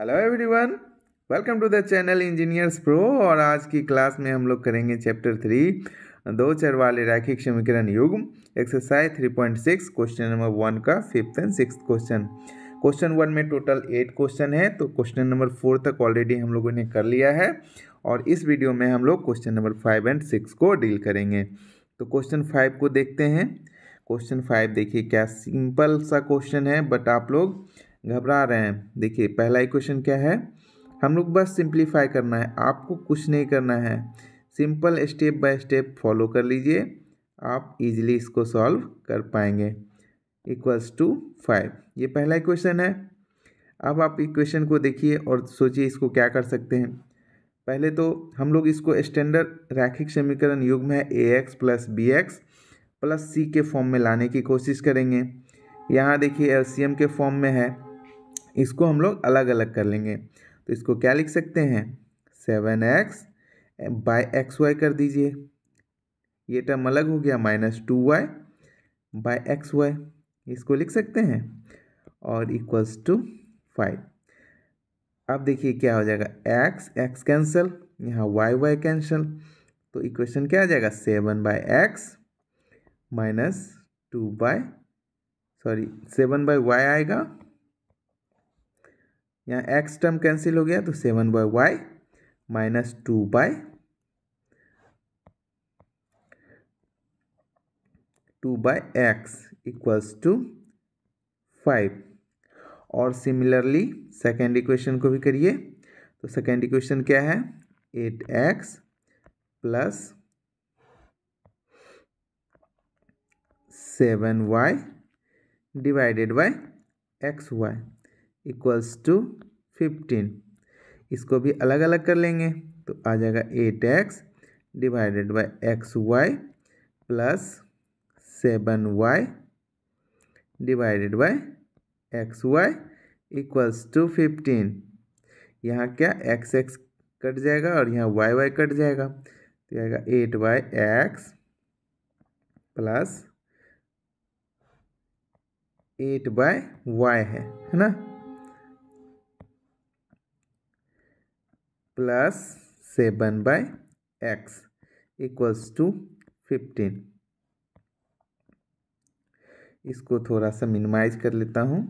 hello everyone welcome to the channel engineers pro और आज की क्लास में हम लोग करेंगे चैप्टर थ्री दो चर वाले रैखिक समीकरण युग exercise three point six question number one का fifth and six question question one में टोटल एट क्वेश्चन है तो क्वेश्चन नंबर फोर तक ऑलरेडी हम लोगों ने कर लिया है और इस वीडियो में हम लोग question number five and six को डील करेंगे तो क्वेश्चन फाइव को देखते हैं क्वेश्चन फाइव देखिए क्या सिंपल सा क्वेश्चन है बट आप लोग घबरा रहे हैं देखिए पहला इक्वेशन क्या है हम लोग बस सिंप्लीफाई करना है आपको कुछ नहीं करना है simple step by step follow कर लीजिए आप इजीली इसको सॉल्व कर पाएंगे इक्वल्स टू फाइव ये पहला इक्वेशन है अब आप इक्वेशन को देखिए और सोचिए इसको क्या कर सकते हैं पहले तो हम लोग इसको स्टैंडर्ड रैखिक समीकरण युग में A X plus B X plus C के फॉर्म में लाने की कोशिश करेंगे यहाँ देखिए एल के फॉर्म में है इसको हम लोग अलग अलग कर लेंगे तो इसको क्या लिख सकते हैं seven X by X Y कर दीजिए ये टर्म अलग हो गया minus two Y by X Y इसको लिख सकते हैं और इक्वल्स टू फाइव अब देखिए क्या हो जाएगा एक्स एक्स कैंसिल यहाँ वाई वाई कैंसिल तो इक्वेशन क्या आ जाएगा seven by X minus two by sorry seven by Y आएगा यहाँ एक्स टर्म कैंसिल हो गया तो seven by Y minus two by two by X equals to five और सिमिलरली सेकेंड इक्वेशन को भी करिए तो सेकेंड इक्वेशन क्या है eight X plus seven Y divided by X Y equals to fifteen इसको भी अलग अलग कर लेंगे तो आ जाएगा eight X divided by X Y plus seven Y divided by X Y equals to fifteen यहाँ क्या एक्स एक्स कट जाएगा और यहाँ वाई वाई कट जाएगा तो आएगा eight Y X plus eight by Y है है ना plus seven by X equals to fifteen इसको थोड़ा सा मिनिमाइज कर लेता हूँ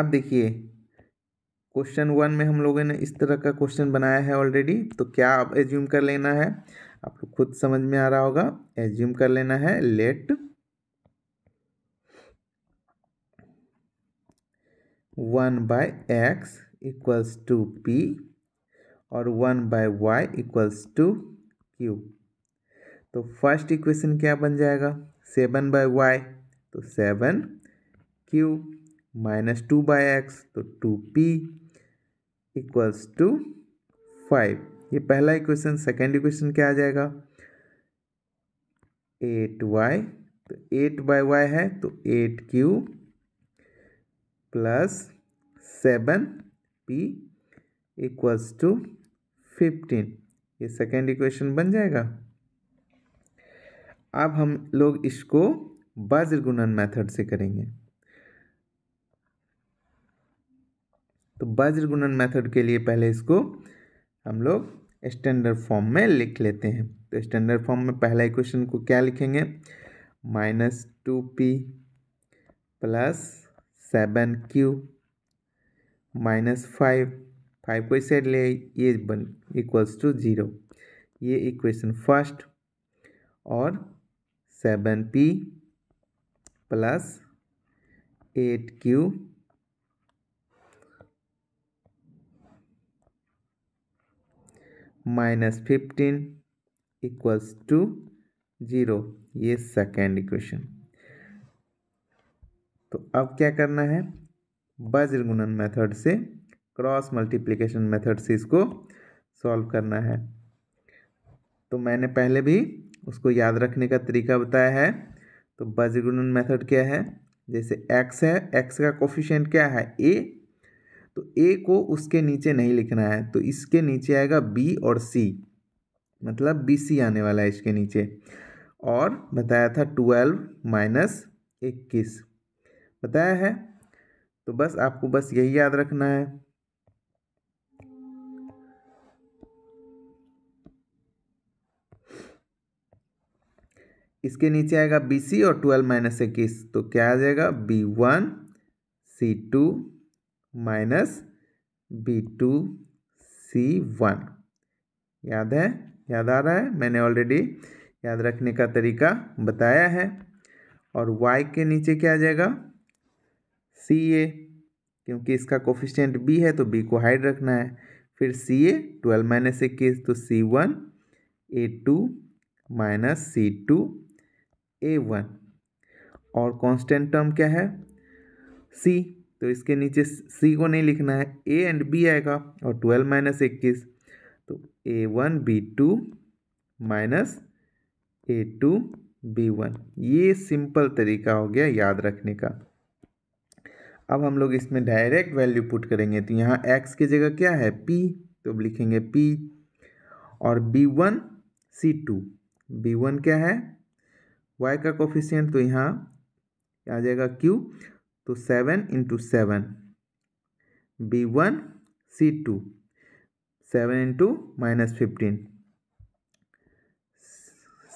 अब देखिए क्वेश्चन वन में हम लोगों ने इस तरह का क्वेश्चन बनाया है ऑलरेडी तो क्या आप एज्यूम कर लेना है आप लोग खुद समझ में आ रहा होगा एज्यूम कर लेना है let one by X equals to P और one by Y equals to Q तो फर्स्ट इक्वेशन क्या बन जाएगा सेवन बाय वाई तो seven Q minus two by X तो two P equals to five ये पहला इक्वेशन सेकेंड इक्वेशन क्या आ जाएगा एट वाई तो एट बाई वाई है तो eight Q plus seven P equals to fifteen ये सेकेंड इक्वेशन बन जाएगा अब हम लोग इसको वज्र गुणन मेथड से करेंगे तो वज्र गुणन मेथड के लिए पहले इसको हम लोग स्टैंडर्ड फॉर्म में लिख लेते हैं तो स्टैंडर्ड फॉर्म में पहला इक्वेशन को क्या लिखेंगे minus two P plus seven Q minus five five को इस साइड ले ये बन इक्वल्स टू ज़ीरो ये इक्वेशन फर्स्ट और seven P plus eight Q minus fifteen equals to zero ये सेकेंड इक्वेशन तो अब क्या करना है वज्र गुणन मेथड से क्रॉस मल्टीप्लिकेशन मेथड से इसको सॉल्व करना है तो मैंने पहले भी उसको याद रखने का तरीका बताया है तो वज्र गुणन मेथड क्या है जैसे x है x का कोफिशियंट क्या है a तो ए को उसके नीचे नहीं लिखना है तो इसके नीचे आएगा बी और सी मतलब बी सी आने वाला है इसके नीचे और बताया था ट्वेल्व माइनस इक्कीस बताया है तो बस आपको बस यही याद रखना है इसके नीचे आएगा बी सी और ट्वेल्व माइनस इक्कीस तो क्या आ जाएगा B one C two minus B two C one याद है याद आ रहा है मैंने ऑलरेडी याद रखने का तरीका बताया है और y के नीचे क्या आ जाएगा सी ए क्योंकि इसका कोफिशियंट b है तो b को हाइड रखना है फिर सी ए ट्वेल्व माइनस इक्कीस तो C one A two minus C two A one और कॉन्स्टेंट टर्म क्या है सी तो इसके नीचे सी को नहीं लिखना है ए एंड बी आएगा और ट्वेल्व माइनस इक्कीस तो A one B two minus A two B one ये सिंपल तरीका हो गया याद रखने का अब हम लोग इसमें डायरेक्ट वैल्यू पुट करेंगे तो यहाँ एक्स की जगह क्या है पी तो लिखेंगे पी और B one C two B one क्या है वाई का कोफिशियंट तो यहाँ आ जाएगा क्यू तो seven into seven B one C two seven into minus fifteen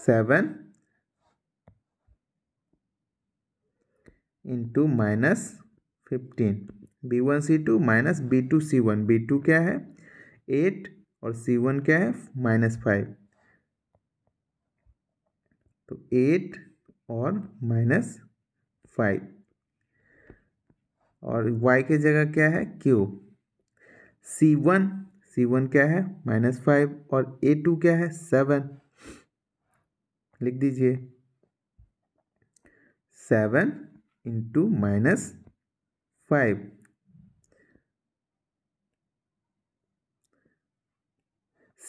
seven into minus fifteen B one C two minus B two C one B two क्या है eight और सी वन क्या है minus five तो eight और minus five और y के जगह क्या है q c1 वन सी वन क्या है माइनस फाइव और ए टू क्या है सेवन लिख दीजिए seven into minus five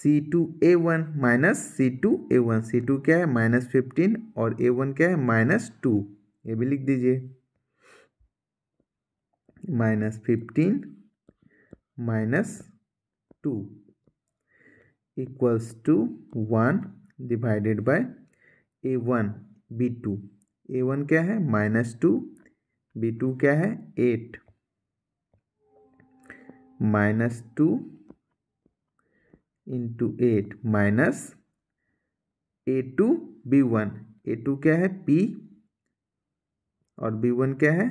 C two A one minus C two A one C two क्या है माइनस फिफ्टीन और ए वन क्या है माइनस टू ये भी लिख दीजिए minus fifteen minus two equals to one divided by A one B two A one क्या है माइनस टू बी टू क्या है eight minus two into eight minus A two B one A two क्या है P और B one क्या है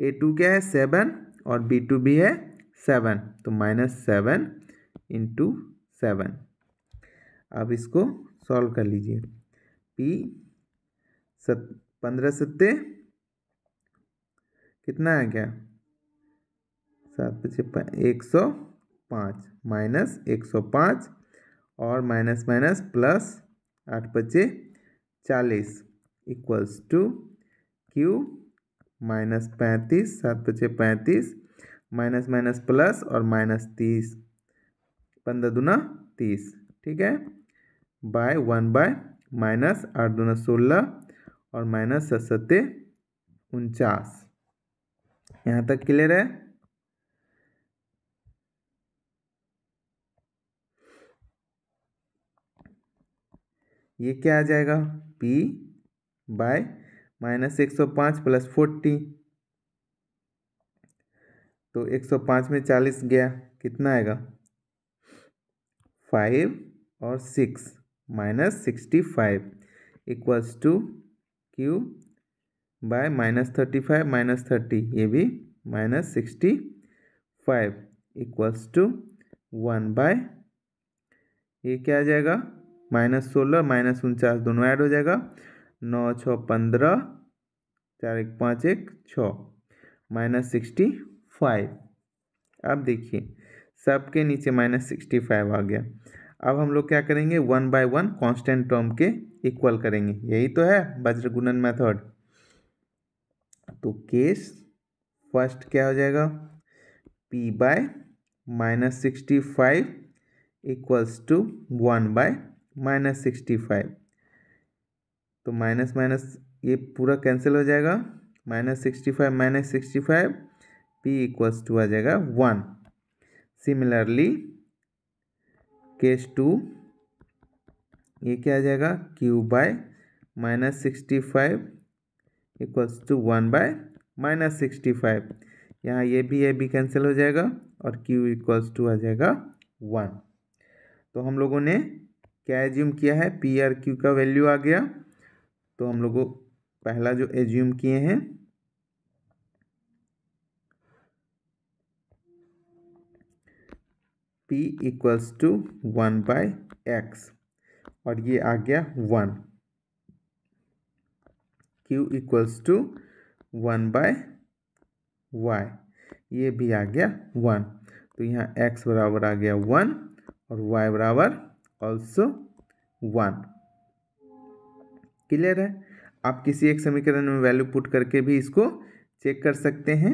ए two क्या है सेवन और बी टू भी है सेवन तो माइनस सेवन इंटू सेवन अब इसको सॉल्व कर लीजिए पी सत पंद्रह सत्ते कितना है क्या सात पचे एक सौ पाँच माइनस एक सौ पाँच और माइनस माइनस प्लस आठ पचे चालीस इक्वल्स टू क्यू माइनस पैंतीस सात पचे पैंतीस माइनस माइनस प्लस और माइनस तीस पंद्रह दूना तीस ठीक है बाय वन बाय माइनस आठ दूना सोलह और माइनस सात सत्ते उनचास यहाँ तक क्लियर है ये क्या आ जाएगा पी बाय माइनस एक सौ पाँच प्लस फोर्टी तो एक सौ पाँच में चालीस गया कितना आएगा फाइव और six minus sixty five equals to Q by minus thirty five minus thirty ये भी minus sixty five equals to one by ये क्या आ जाएगा माइनस सोलह माइनस उनचास दोनों ऐड हो जाएगा नौ छः पंद्रह चार एक पाँच एक छः माइनस सिक्सटी फाइव अब देखिए सबके नीचे माइनस सिक्सटी फाइव आ गया अब हम लोग क्या करेंगे one by one constant term के इक्वल करेंगे यही तो है वज्रगुणन गुणन मेथड तो केस फर्स्ट क्या हो जाएगा P by minus sixty five equals to one by minus sixty five तो माइनस माइनस ये पूरा कैंसिल हो जाएगा minus sixty five minus sixty five P equals to आ जाएगा वन सिमिलरली केस टू ये क्या आ जाएगा Q by minus sixty five equals to one by minus sixty five यहाँ ये भी ये भी कैंसिल हो जाएगा और q इक्वल्स टू आ जाएगा वन तो हम लोगों ने क्या एज्यूम किया है पी आर क्यू का वैल्यू आ गया तो हम लोगों पहला जो एज्यूम किए हैं p equals to one by X और ये आ गया one q equals to one by Y ये भी आ गया वन तो यहाँ x बराबर आ गया वन और y बराबर ऑल्सो वन क्लियर है आप किसी एक समीकरण में वैल्यू पुट करके भी इसको चेक कर सकते हैं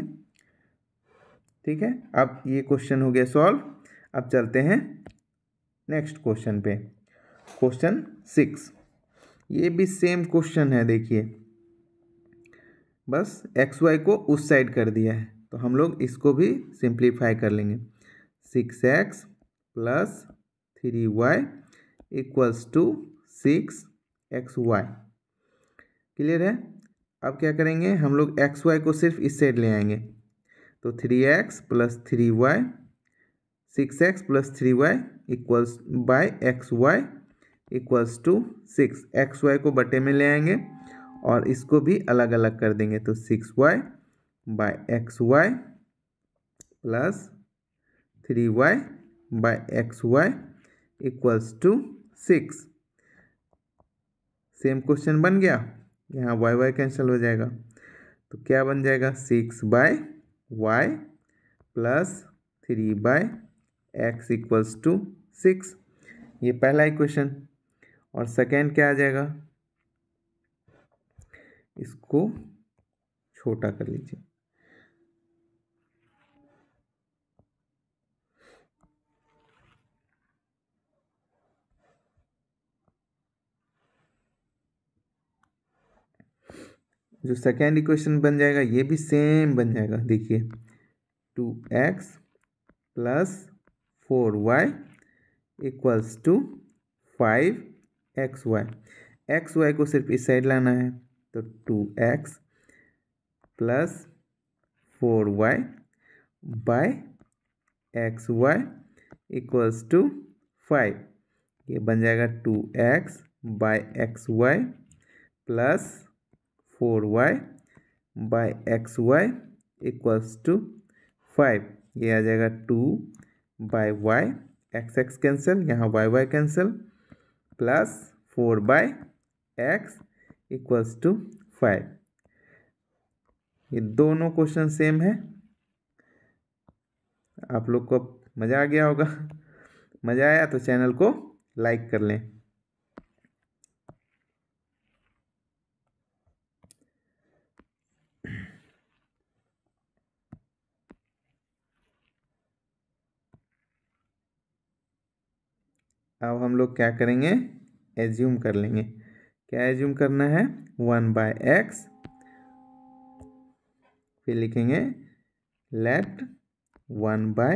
ठीक है अब ये क्वेश्चन हो गया सॉल्व अब चलते हैं नेक्स्ट क्वेश्चन पे क्वेश्चन सिक्स ये भी सेम क्वेश्चन है देखिए बस एक्स वाई को उस साइड कर दिया है तो हम लोग इसको भी सिंप्लीफाई कर लेंगे six X plus three Y equals to six X Y clear है अब क्या करेंगे हम लोग एक्स वाई को सिर्फ इस साइड ले आएंगे तो three X plus three Y six X plus three Y equals by X Y equals to six X Y को बटे में ले आएंगे और इसको भी अलग अलग कर देंगे तो six Y by X Y plus three Y by X Y equals to six same question बन गया यहाँ वाई वाई कैंसिल हो जाएगा तो क्या बन जाएगा six by Y plus three by X equals to six ये पहला इक्वेशन और सेकेंड क्या आ जाएगा इसको छोटा कर लीजिए जो सेकेंड इक्वेशन बन जाएगा ये भी सेम बन जाएगा देखिए two X plus four Y equals to five X Y X Y को सिर्फ इस साइड लाना है तो two X plus four Y by X Y equals to five ये बन जाएगा two X by X Y plus four Y by X Y equals to five ये आ जाएगा two by Y X X cancel यहाँ Y Y cancel plus four by X equals to five ये दोनों question same है आप लोग को मज़ा आ गया होगा मज़ा आया तो चैनल को लाइक कर लें अब हम लोग क्या करेंगे एज्यूम कर लेंगे क्या एज्यूम करना है वन बाय एक्स फिर लिखेंगे let one by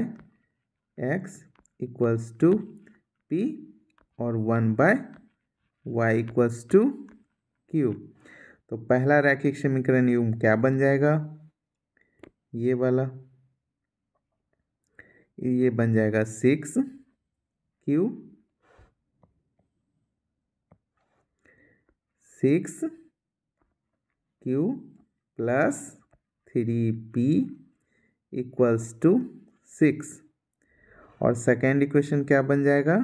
X equals to P और one by Y equals to Q तो पहला रैखिक समीकरण यूम क्या बन जाएगा ये वाला ये बन जाएगा six Q six Q plus three P equals to six और सेकेंड इक्वेशन क्या बन जाएगा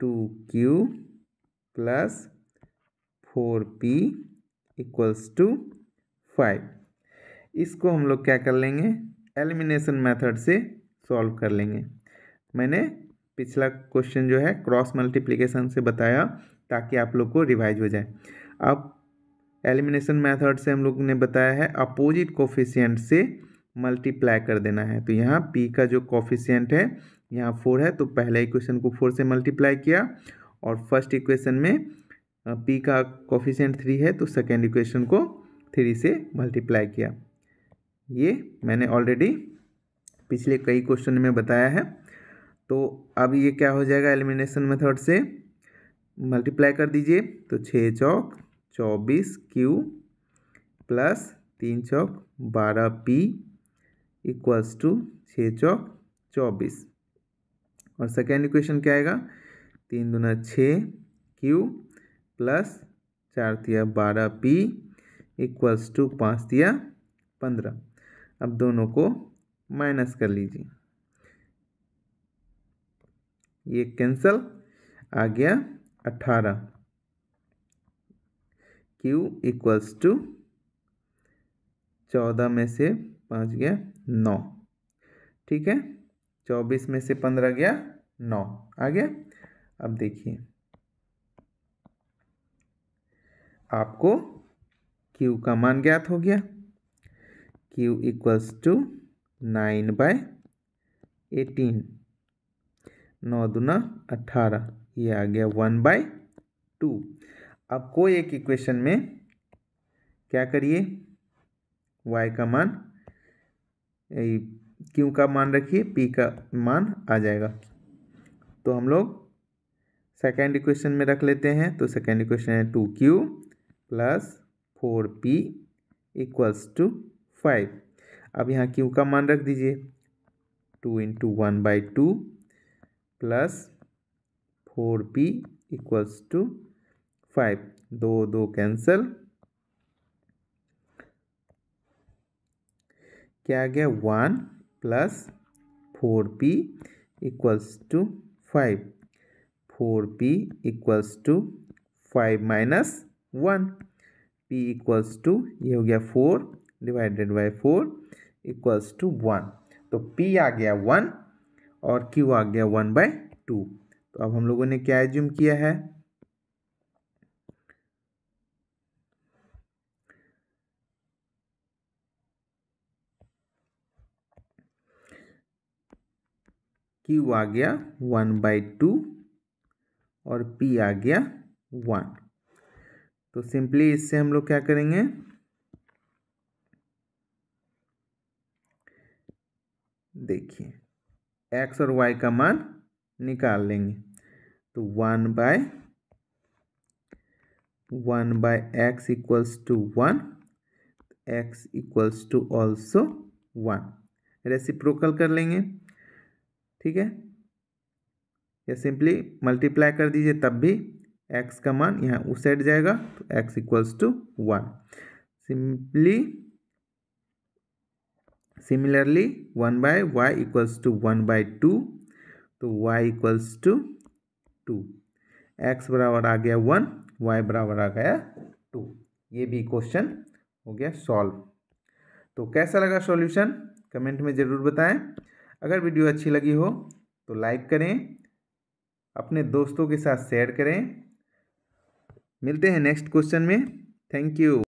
two Q plus four P equals to five इसको हम लोग क्या कर लेंगे एलिमिनेशन मेथड से सॉल्व कर लेंगे मैंने पिछला क्वेश्चन जो है क्रॉस मल्टीप्लिकेशन से बताया ताकि आप लोग को रिवाइज हो जाए अब एलिमिनेशन मेथड से हम लोग ने बताया है अपोजिट कोफिशियंट से मल्टीप्लाई कर देना है तो यहाँ पी का जो कोफिशियंट है यहाँ फोर है तो पहले इक्वेशन को फोर से मल्टीप्लाई किया और फर्स्ट इक्वेशन में पी का कोफिशियंट थ्री है तो सेकेंड इक्वेशन को थ्री से मल्टीप्लाई किया ये मैंने ऑलरेडी पिछले कई क्वेश्चन में बताया है तो अब ये क्या हो जाएगा एलिमिनेशन मेथड से मल्टीप्लाई कर दीजिए तो छः चौक चौबीस क्यू प्लस तीन चौक बारह पी इक्वल्स टू छः चौक चौबीस और सेकेंड इक्वेशन क्या आएगा तीन दुना छः क्यू प्लस चार दिया बारह पी इक्वल्स टू पाँच दिया पंद्रह अब दोनों को माइनस कर लीजिए ये कैंसल आ गया अट्ठारह क्यू इक्वल्स टू चौदह में से पाँच गया नौ ठीक है चौबीस में से पंद्रह गया नौ आ गया अब देखिए आपको Q का मान ज्ञात हो गया Q equals to nine by eighteen नौ दुना अट्ठारह ये आ गया वन बाय टू अब कोई एक इक्वेशन में क्या करिए y का मान q का मान रखिए p का मान आ जाएगा तो हम लोग सेकेंड इक्वेशन में रख लेते हैं तो सेकेंड इक्वेशन है two Q plus four P equals to five अब यहाँ क्यू का मान रख दीजिए two into one by two plus four P equals to five दो दो कैंसल क्या आ गया one plus four P equals to five four P equals to five minus one P equals to ये हो गया four divided by four equals to one तो P आ गया वन और क्यू आ गया वन बाय टू तो अब हम लोगों ने क्या एज्यूम किया है क्यू आ गया वन बाई टू और पी आ गया वन तो सिंपली इससे हम लोग क्या करेंगे देखिए एक्स और वाई का मान निकाल लेंगे तो one by one by X equals to one X equals to also one reciprocal कर लेंगे ठीक है या सिंपली मल्टीप्लाई कर दीजिए तब भी एक्स का मान यहाँ उस साइड जाएगा तो X equals to one simply similarly one by Y equals to one by two तो y equals to two X बराबर आ गया वन y बराबर आ गया टू ये भी क्वेश्चन हो गया सॉल्व तो कैसा लगा सॉल्यूशन कमेंट में ज़रूर बताएं अगर वीडियो अच्छी लगी हो तो लाइक करें अपने दोस्तों के साथ शेयर करें मिलते हैं नेक्स्ट क्वेश्चन में थैंक यू